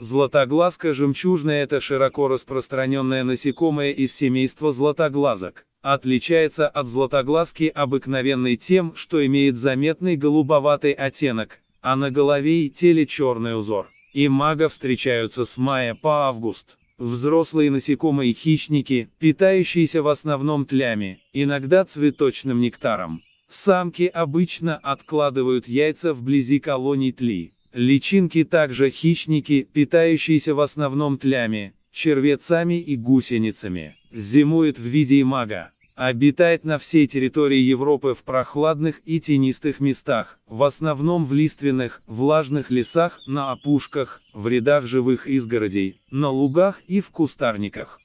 Златоглазка жемчужная – это широко распространенное насекомое из семейства златоглазок. Отличается от златоглазки обыкновенной тем, что имеет заметный голубоватый оттенок, а на голове и теле черный узор. И мага встречаются с мая по август. Взрослые насекомые хищники, питающиеся в основном тлями, иногда цветочным нектаром. Самки обычно откладывают яйца вблизи колоний тли. Личинки также хищники, питающиеся в основном тлями, червецами и гусеницами. Зимует в виде имага. Обитает на всей территории Европы в прохладных и тенистых местах, в основном в лиственных, влажных лесах, на опушках, в рядах живых изгородей, на лугах и в кустарниках.